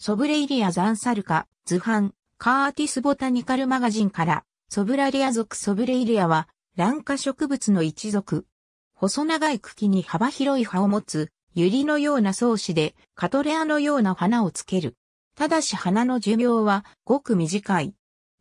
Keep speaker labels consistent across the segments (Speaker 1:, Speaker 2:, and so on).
Speaker 1: ソブレイリアザンサルカ、図版、カーティスボタニカルマガジンから、ソブラリア属ソブレイリアは、卵花植物の一族。細長い茎に幅広い葉を持つ、ユリのような草子で、カトレアのような花をつける。ただし花の寿命は、ごく短い。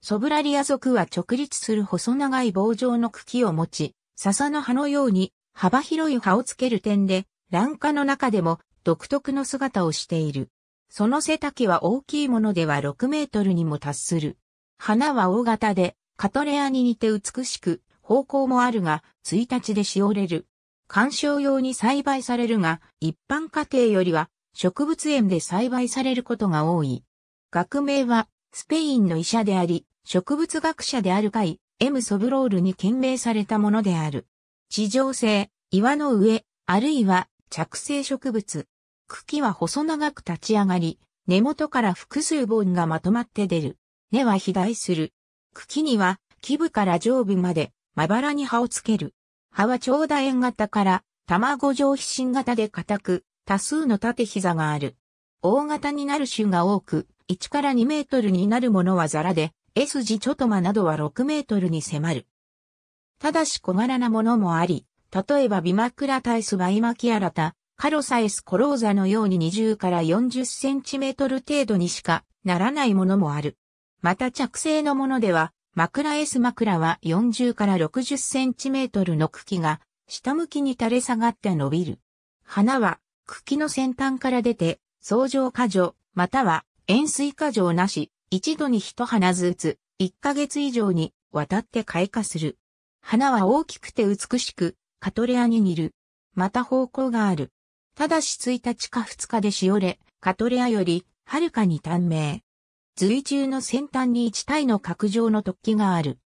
Speaker 1: ソブラリア属は直立する細長い棒状の茎を持ち、笹の葉のように、幅広い葉をつける点で、卵花の中でも独特の姿をしている。その背丈は大きいものでは6メートルにも達する。花は大型で、カトレアに似て美しく、方向もあるが、1日でしおれる。観賞用に栽培されるが、一般家庭よりは植物園で栽培されることが多い。学名は、スペインの医者であり、植物学者である会、M ソブロールに懸命されたものである。地上性、岩の上、あるいは着生植物。茎は細長く立ち上がり、根元から複数本がまとまって出る。根は肥大する。茎には、基部から上部まで、まばらに葉をつける。葉は長楕円型から、卵状皮心型で硬く、多数の縦膝がある。大型になる種が多く、1から2メートルになるものはザラで、S 字チョトマなどは6メートルに迫る。ただし小柄なものもあり、例えばビマクラタイスバイマキアラタ、カロサエスコローザのように20から40センチメートル程度にしかならないものもある。また着生のものでは、枕 S 枕は40から60センチメートルの茎が下向きに垂れ下がって伸びる。花は茎の先端から出て、相乗過剰、または円錐過剰なし、一度に一花ずつ、1ヶ月以上にわたって開花する。花は大きくて美しく、カトレアに似る。また方向がある。ただし1日か2日でしおれ、カトレアより、はるかに短命。随中の先端に1体の角状の突起がある。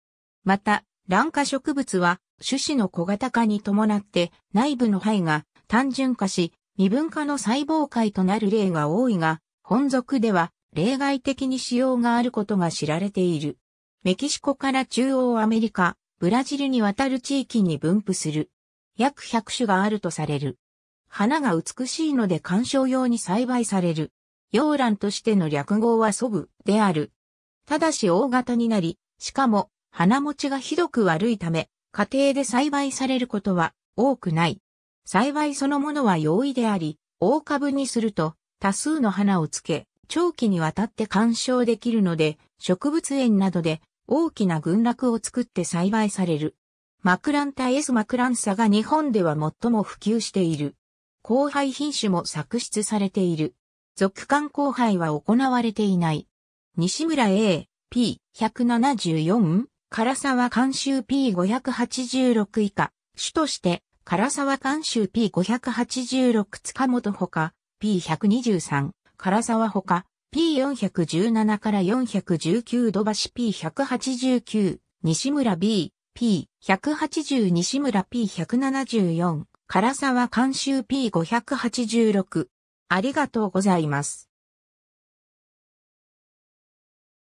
Speaker 1: また、卵化植物は、種子の小型化に伴って内部の肺が単純化し、未分化の細胞界となる例が多いが、本属では例外的に使用があることが知られている。メキシコから中央アメリカ、ブラジルに渡る地域に分布する。約100種があるとされる。花が美しいので観賞用に栽培される。洋蘭としての略語は祖ブである。ただし大型になり、しかも花持ちがひどく悪いため、家庭で栽培されることは多くない。栽培そのものは容易であり、大株にすると多数の花をつけ、長期にわたって鑑賞できるので、植物園などで大きな群落を作って栽培される。マクランタエスマクランサが日本では最も普及している。交配品種も作出されている。続間交配は行われていない。西村 A、P174、唐沢監修 P586 以下、主として、唐沢監修 P586 塚本ほか、P123、唐沢ほか、P417 から419土橋 P189、西村 B、P180 西村 P174、唐沢監修 P586。ありがとうございます。